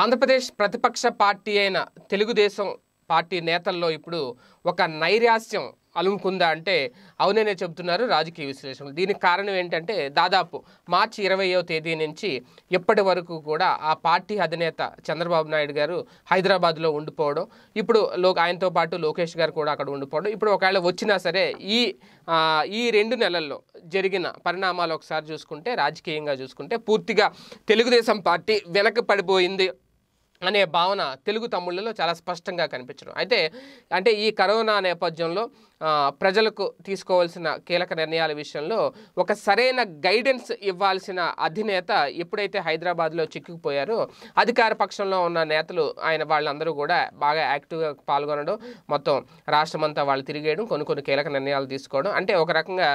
ఆంధ్రప్రదేశ్ ప్రతిపక్ష పార్టీ అయిన తెలుగుదేశం పార్టీ నేతల్లో ఇప్పుడు ఒక నైరాస్యం అలుముకుందా అంటే అవుననే చెబుతున్నారు రాజకీయ విశ్లేషకులు దీనికి కారణం ఏంటంటే దాదాపు మార్చి ఇరవయో తేదీ నుంచి ఇప్పటి వరకు కూడా ఆ పార్టీ అధినేత చంద్రబాబు నాయుడు గారు హైదరాబాద్లో ఉండిపోవడం ఇప్పుడు లో ఆయనతో పాటు లోకేష్ గారు కూడా అక్కడ ఉండిపోవడం ఇప్పుడు ఒకవేళ వచ్చినా సరే ఈ ఈ రెండు నెలల్లో జరిగిన పరిణామాలు ఒకసారి చూసుకుంటే రాజకీయంగా చూసుకుంటే పూర్తిగా తెలుగుదేశం పార్టీ వెనక పడిపోయింది అనే భావన తెలుగు తమ్ముళ్ళలో చాలా స్పష్టంగా కనిపించడం అయితే అంటే ఈ కరోనా నేపథ్యంలో ప్రజలకు తీసుకోవాల్సిన కీలక నిర్ణయాల విషయంలో ఒక సరైన గైడెన్స్ ఇవ్వాల్సిన అధినేత ఎప్పుడైతే హైదరాబాద్లో చిక్కుకుపోయారో అధికార పక్షంలో ఉన్న నేతలు ఆయన వాళ్ళందరూ కూడా బాగా యాక్టివ్గా పాల్గొనడం మొత్తం రాష్ట్రమంతా వాళ్ళు తిరిగేయడం కొన్ని కొన్ని కీలక నిర్ణయాలు తీసుకోవడం అంటే ఒక రకంగా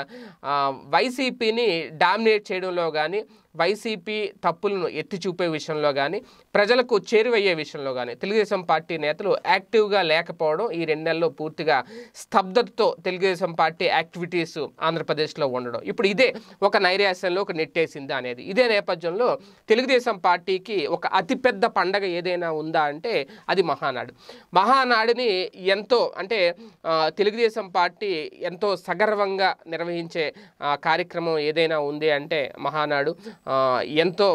వైసీపీని డామినేట్ చేయడంలో కానీ వైసీపీ తప్పులను ఎత్తి చూపే విషయంలో కానీ ప్రజలకు చేరువయ్యే విషయంలో కానీ తెలుగుదేశం పార్టీ నేతలు యాక్టివ్గా లేకపోవడం ఈ రెండు నెలలో పూర్తిగా స్తబ్దత పేరుతో తెలుగుదేశం పార్టీ యాక్టివిటీస్ ఆంధ్రప్రదేశ్లో ఉండడం ఇప్పుడు ఇదే ఒక నైరాశ్యంలో ఒక నెట్టేసిందా అనేది ఇదే నేపథ్యంలో తెలుగుదేశం పార్టీకి ఒక అతిపెద్ద పండగ ఏదైనా ఉందా అంటే అది మహానాడు మహానాడుని ఎంతో అంటే తెలుగుదేశం పార్టీ ఎంతో సగర్వంగా నిర్వహించే కార్యక్రమం ఏదైనా ఉంది అంటే మహానాడు ఎంతో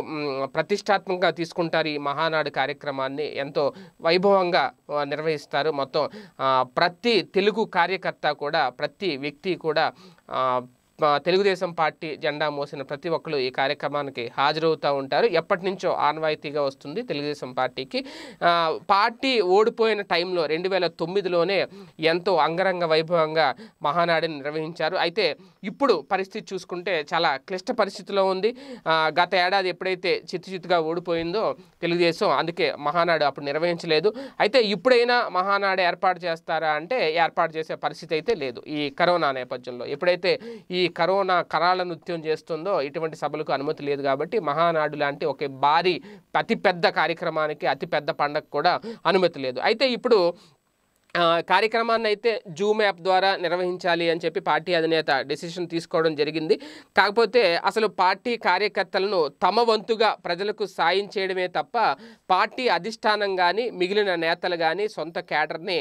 ప్రతిష్టాత్మకంగా తీసుకుంటారు ఈ మహానాడు కార్యక్రమాన్ని ఎంతో వైభవంగా నిర్వహిస్తారు మొత్తం ప్రతి తెలుగు కార్యకర్త కూడా ప్రతి వ్యక్తి కూడా తెలుగుదేశం పార్టీ జెండా మోసిన ప్రతి ఒక్కరు ఈ కార్యక్రమానికి హాజరవుతూ ఉంటారు ఎప్పటి నుంచో ఆన్వాయితీగా వస్తుంది తెలుగుదేశం పార్టీకి పార్టీ ఓడిపోయిన టైంలో రెండు వేల తొమ్మిదిలోనే ఎంతో అంగరంగ వైభవంగా మహానాడిని నిర్వహించారు అయితే ఇప్పుడు పరిస్థితి చూసుకుంటే చాలా క్లిష్ట పరిస్థితిలో ఉంది గత ఏడాది ఎప్పుడైతే చిత్తుచిత్తుగా ఓడిపోయిందో తెలుగుదేశం అందుకే మహానాడు అప్పుడు నిర్వహించలేదు అయితే ఇప్పుడైనా మహానాడు ఏర్పాటు చేస్తారా అంటే ఏర్పాటు చేసే పరిస్థితి అయితే లేదు ఈ కరోనా నేపథ్యంలో ఎప్పుడైతే ఈ కరోనా కరాల నృత్యం చేస్తుందో ఇటువంటి సభలకు అనుమతి లేదు కాబట్టి మహానాడు లాంటి ఒక భారీ అతిపెద్ద కార్యక్రమానికి అతిపెద్ద పండగ కూడా అనుమతి లేదు అయితే ఇప్పుడు కార్యక్రమాన్ని అయితే జూమ్ యాప్ ద్వారా నిర్వహించాలి అని చెప్పి పార్టీ అధినేత డెసిషన్ తీసుకోవడం జరిగింది కాకపోతే అసలు పార్టీ కార్యకర్తలను తమ వంతుగా ప్రజలకు సాయం చేయడమే తప్ప పార్టీ అధిష్టానం కానీ మిగిలిన నేతలు కానీ సొంత క్యాడర్ని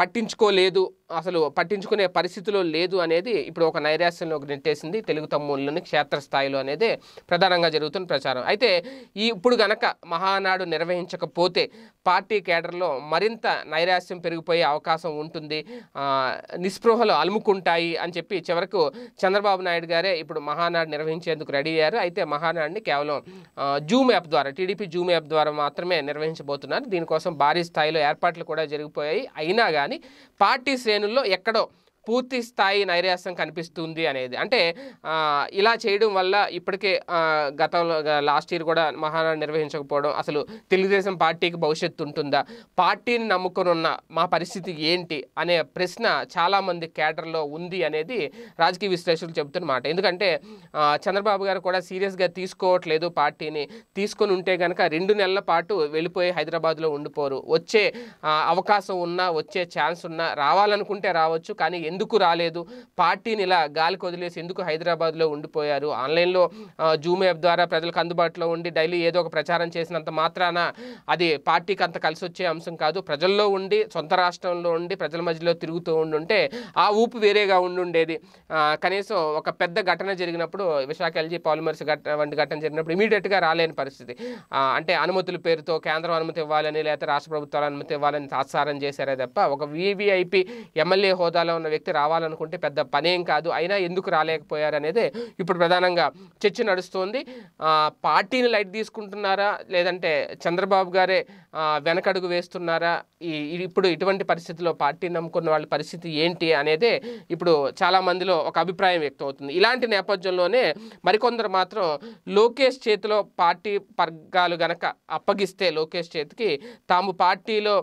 పట్టించుకోలేదు అసలు పట్టించుకునే పరిస్థితిలో లేదు అనేది ఇప్పుడు ఒక నైరాశ్యంలోకి నెట్టేసింది తెలుగు తమ్ముళ్ళని క్షేత్రస్థాయిలో అనేది ప్రధానంగా జరుగుతున్న ప్రచారం అయితే ఈ ఇప్పుడు గనక మహానాడు నిర్వహించకపోతే పార్టీ కేడర్లో మరింత నైరాశ్యం పెరిగిపోయే అవకాశం ఉంటుంది నిస్పృహలు అలుముకుంటాయి అని చెప్పి చివరకు చంద్రబాబు నాయుడు గారే ఇప్పుడు మహానాడు నిర్వహించేందుకు రెడీ అయ్యారు అయితే మహానాడిని కేవలం జూమ్ యాప్ ద్వారా టీడీపీ జూమ్ యాప్ ద్వారా మాత్రమే నిర్వహించబోతున్నారు దీనికోసం భారీ స్థాయిలో ఏర్పాట్లు కూడా జరిగిపోయాయి అయినా కానీ పార్టీ శ్రేణుల్లో ఎక్కడో పూర్తి స్థాయి నైరాశ్యం కనిపిస్తుంది అనేది అంటే ఇలా చేయడం వల్ల ఇప్పటికే గతంలో లాస్ట్ ఇయర్ కూడా మహానాడు నిర్వహించకపోవడం అసలు తెలుగుదేశం పార్టీకి భవిష్యత్తు ఉంటుందా పార్టీని నమ్ముకుని ఉన్న మా పరిస్థితి ఏంటి అనే ప్రశ్న చాలామంది కేటర్లో ఉంది అనేది రాజకీయ విశ్లేషకులు చెబుతున్నమాట ఎందుకంటే చంద్రబాబు గారు కూడా సీరియస్గా తీసుకోవట్లేదు పార్టీని తీసుకొని ఉంటే కనుక రెండు నెలల పాటు వెళ్ళిపోయి హైదరాబాద్లో ఉండిపోరు వచ్చే అవకాశం ఉన్నా వచ్చే ఛాన్స్ ఉన్నా రావాలనుకుంటే రావచ్చు కానీ ఎందుకు రాలేదు పార్టీని ఇలా గాలికి వదిలేసి ఎందుకు హైదరాబాద్లో ఉండిపోయారు ఆన్లైన్లో జూమ్ యాప్ ద్వారా ప్రజలకు అందుబాటులో ఉండి డైలీ ఏదో ఒక ప్రచారం చేసినంత మాత్రాన అది పార్టీకి అంత కలిసి వచ్చే అంశం కాదు ప్రజల్లో ఉండి సొంత రాష్ట్రంలో ఉండి ప్రజల మధ్యలో తిరుగుతూ ఉండుంటే ఆ ఊపు వేరేగా ఉండుండేది కనీసం ఒక పెద్ద ఘటన జరిగినప్పుడు విశాఖ ఎల్జీ పాలిమర్స్ ఘటన వంటి ఘటన జరిగినప్పుడు ఇమీడియట్గా రాలేని పరిస్థితి అంటే అనుమతుల పేరుతో కేంద్రం అనుమతి ఇవ్వాలని లేకపోతే రాష్ట్ర ప్రభుత్వాలు అనుమతి ఇవ్వాలని తాత్సారం చేశారే తప్ప ఒక వీవీఐపీ ఎమ్మెల్యే హోదాలో ఉన్న వ్యక్తి వ్యక్తి రావాలనుకుంటే పెద్ద పనేం కాదు అయినా ఎందుకు రాలేకపోయారు అనేది ఇప్పుడు ప్రధానంగా చర్చ నడుస్తోంది పార్టీని లైట్ తీసుకుంటున్నారా లేదంటే చంద్రబాబు గారే వెనకడుగు వేస్తున్నారా ఈ ఇప్పుడు ఇటువంటి పరిస్థితిలో పార్టీని నమ్ముకున్న వాళ్ళ పరిస్థితి ఏంటి అనేది ఇప్పుడు చాలామందిలో ఒక అభిప్రాయం వ్యక్తం అవుతుంది ఇలాంటి నేపథ్యంలోనే మరికొందరు మాత్రం లోకేష్ చేతిలో పార్టీ పర్గాలు గనక అప్పగిస్తే లోకేష్ చేతికి తాము పార్టీలో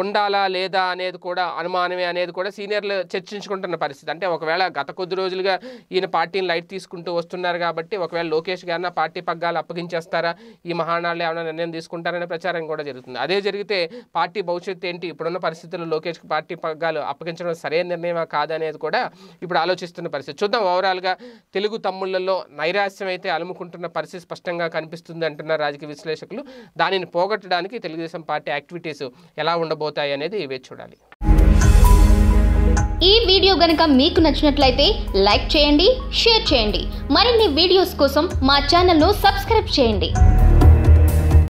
ఉండాలా లేదా అనేది కూడా అనుమానమే అనేది కూడా సీనియర్లు చర్చించుకుంటున్న పరిస్థితి అంటే ఒకవేళ గత కొద్ది రోజులుగా ఈయన పార్టీని లైట్ తీసుకుంటూ వస్తున్నారు కాబట్టి ఒకవేళ లోకేష్ గారిన పార్టీ పగ్గాలు అప్పగించేస్తారా ఈ మహానాళ్ళు ఏమైనా నిర్ణయం తీసుకుంటారనే ప్రచారం కూడా జరుగుతుంది అదే జరిగితే పార్టీ భవిష్యత్తు ఏంటి ఇప్పుడున్న పరిస్థితుల్లో లోకేష్కి పార్టీ పగ్గాలు అప్పగించడం సరైన నిర్ణయమా కాదనేది కూడా ఇప్పుడు ఆలోచిస్తున్న పరిస్థితి చూద్దాం ఓవరాల్గా తెలుగు తమ్ముళ్లలో నైరాశ్యం అయితే అలుముకుంటున్న పరిస్థితి స్పష్టంగా కనిపిస్తుంది అంటున్నారు రాజకీయ విశ్లేషకులు దానిని పోగొట్టడానికి తెలుగుదేశం పార్టీ యాక్టివిటీస్ ఎలా ఉండబోతాయి అనేది వేచి చూడాలి ఈ వీడియో గనక మీకు నచ్చినట్లయితే లైక్ చేయండి షేర్ చేయండి మరిన్ని వీడియోస్ కోసం మా ఛానల్ను సబ్స్క్రైబ్ చేయండి